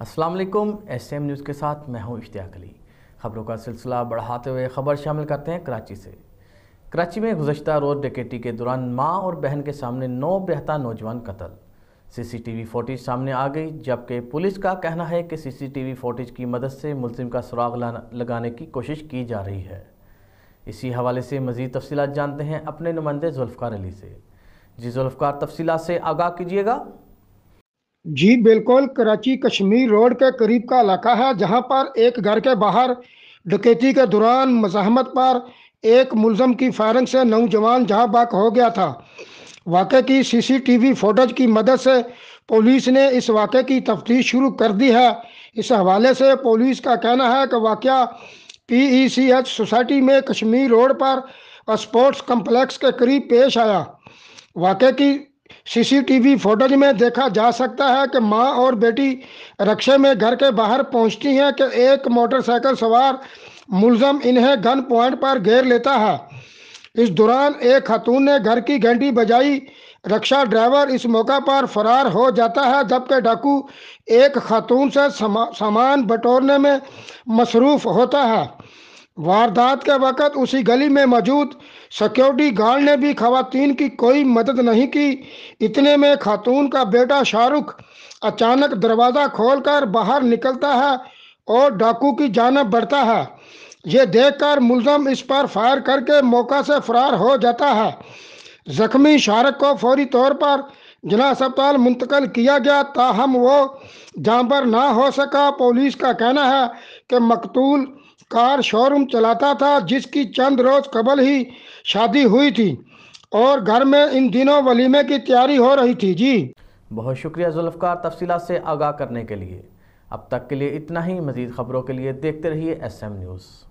अस्सलाम वालेकुम M news के साथ मैं हूं इश्तियाक अली खबरों का सिलसिला बढ़ाते हुए खबर शामिल करते हैं कराची से कराची में गुजशत रोज़ डकैती के दौरान माँ और बहन के सामने नौ बेहता नौजवान कत्ल सीसीटीवी फुटेज सामने आ गई जबकि पुलिस का कहना है कि सीसीटीवी फुटेज की मदद से मुलजिम का सुराग लगाने की कोशिश की जा रही है इसी हवाले से मज़ीद तफसीत जानते हैं अपने नुमाइंदे जुल्फ़ार अली से जी जुल्फ़ार तफसीत से आगाह कीजिएगा जी बिल्कुल कराची कश्मीर रोड के करीब का इलाका है जहां पर एक घर के बाहर डकैती के दौरान मजामत पर एक मुलजम की फायरिंग से नौजवान जहां बाक हो गया था वाक़े की सीसीटीवी फुटेज की मदद से पुलिस ने इस वाक़े की तफ्तीश शुरू कर दी है इस हवाले से पुलिस का कहना है कि वाक़ P E C H society में कश्मीर रोड पर स्पोर्ट्स कम्प्लेक्स के करीब पेश आया वाक़े की सीसीटीवी फुटेज में देखा जा सकता है कि मां और बेटी रक्षे में घर के बाहर पहुंचती हैं कि एक मोटरसाइकिल सवार मुलजम इन्हें गन पॉइंट पर घेर लेता है इस दौरान एक खातून ने घर की घंटी बजाई रक्षा ड्राइवर इस मौका पर फरार हो जाता है जबकि डाकू एक खातून से सामान बटोरने में मसरूफ़ होता है वारदात के वक़्त उसी गली में मौजूद सिक्योरिटी गार्ड ने भी खातन की कोई मदद नहीं की इतने में खातून का बेटा शाहरुख अचानक दरवाज़ा खोलकर बाहर निकलता है और डाकू की जानब बढ़ता है ये देखकर मुलजम इस पर फायर करके मौका से फरार हो जाता है जख्मी शाहरुख को फौरी तौर पर जिला अस्पताल मुंतकल किया गया ताहम वो जहाँ पर ना हो सका पुलिस का कहना है कि मकतूल कार शोरूम चलाता था जिसकी चंद रोज कबल ही शादी हुई थी और घर में इन दिनों वलीमे की तैयारी हो रही थी जी बहुत शुक्रिया जुल्फकार तफसी से आगाह करने के लिए अब तक के लिए इतना ही मजीद खबरों के लिए देखते रहिए एस एम न्यूज़